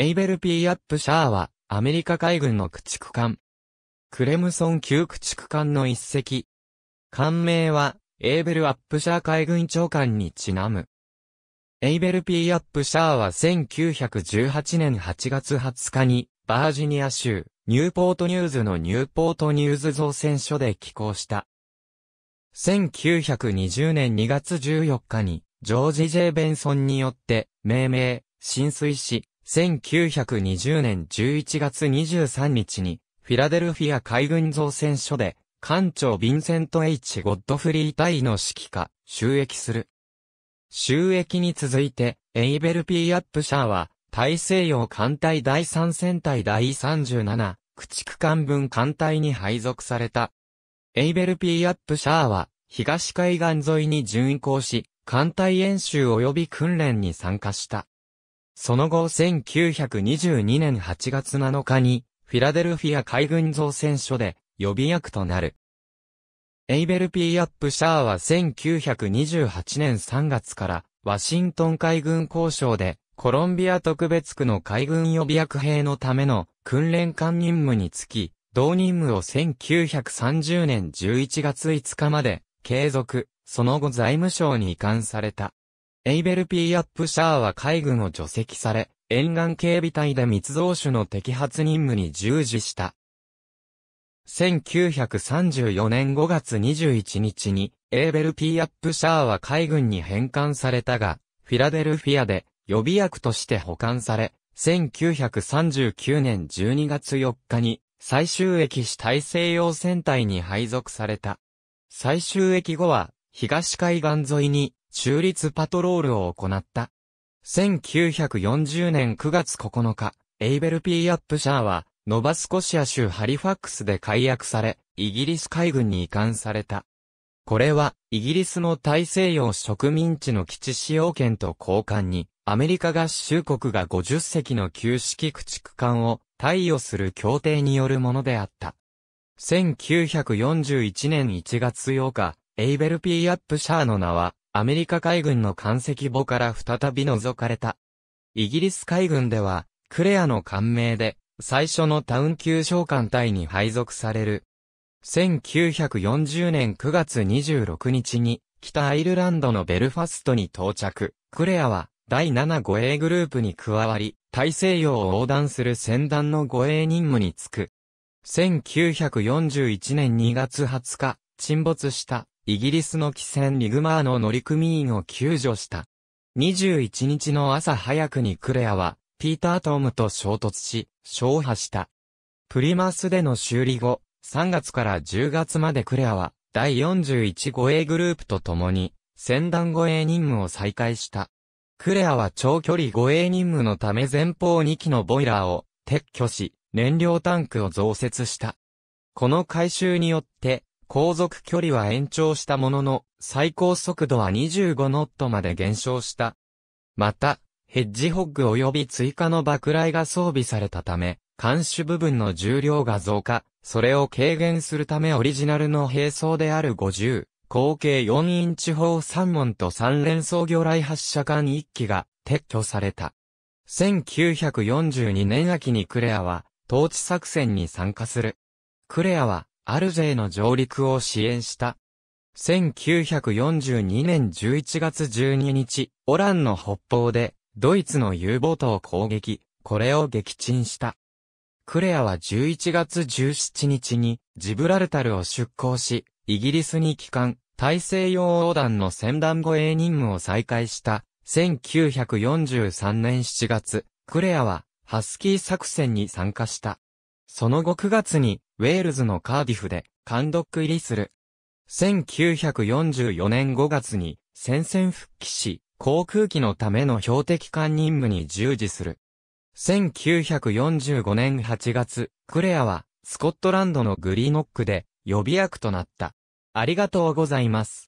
エイベルピー・アップシャーは、アメリカ海軍の駆逐艦。クレムソン級駆逐艦の一隻。艦名は、エイベルアップシャー海軍長官にちなむ。エイベルピー・アップシャーは1918年8月20日に、バージニア州、ニューポートニューズのニューポートニューズ造船所で寄港した。1920年2月14日に、ジョージ・ジェイベンソンによって、命名、浸水し、1920年11月23日に、フィラデルフィア海軍造船所で、艦長ヴィンセント・ H・ ゴッドフリー隊の指揮下、収益する。収益に続いて、エイベル・ピー・アップシャーは、大西洋艦隊第3戦隊第37、駆逐艦分艦隊に配属された。エイベル・ピー・アップシャーは、東海岸沿いに巡航し、艦隊演習及び訓練に参加した。その後1922年8月7日に、フィラデルフィア海軍造船所で予備役となる。エイベル・ピー・アップ・シャーは1928年3月からワシントン海軍交渉でコロンビア特別区の海軍予備役兵のための訓練艦任務につき、同任務を1930年11月5日まで継続、その後財務省に移管された。エイベル・ピー・アップ・シャーは海軍を除籍され、沿岸警備隊で密造種の摘発任務に従事した。1934年5月21日に、エーベル・ピー・アップ・シャーは海軍に返還されたが、フィラデルフィアで予備役として保管され、1939年12月4日に最終駅市大西洋戦隊に配属された。最終駅後は東海岸沿いに中立パトロールを行った。1940年9月9日、エイベル・ピー・アップ・シャーは、ノバスコシア州ハリファックスで解約され、イギリス海軍に移管された。これは、イギリスの大西洋植民地の基地使用権と交換に、アメリカ合衆国が50隻の旧式駆逐艦を貸与する協定によるものであった。1941年1月8日、エイベル・ピー・アップ・シャーの名は、アメリカ海軍の艦籍母から再び除かれた。イギリス海軍では、クレアの艦名で、最初のタウン級召喚隊に配属される。1940年9月26日に、北アイルランドのベルファストに到着。クレアは、第7護衛グループに加わり、大西洋を横断する船団の護衛任務に就く。1941年2月20日、沈没したイギリスの汽船リグマーの乗組員を救助した。21日の朝早くにクレアは、ピーター・トームと衝突し、消破した。プリマスでの修理後、3月から10月までクレアは、第41護衛グループと共に、船団護衛任務を再開した。クレアは長距離護衛任務のため前方2機のボイラーを撤去し、燃料タンクを増設した。この改修によって、航続距離は延長したものの、最高速度は25ノットまで減少した。また、ヘッジホッグ及び追加の爆雷が装備されたため、監視部分の重量が増加、それを軽減するためオリジナルの並走である50、合計4インチ砲3門と3連装魚雷発射管1機が撤去された。1942年秋にクレアは、統治作戦に参加する。クレアは、アルジェイの上陸を支援した。1942年11月12日、オランの北方で、ドイツの U ボートを攻撃、これを撃沈した。クレアは11月17日に、ジブラルタルを出港し、イギリスに帰還、大西洋横断の船団護衛任務を再開した。1943年7月、クレアは、ハスキー作戦に参加した。その後9月に、ウェールズのカーディフで、監督入りする。1944年5月に、戦線復帰し、航空機のための標的艦任務に従事する。1945年8月、クレアは、スコットランドのグリーノックで、予備役となった。ありがとうございます。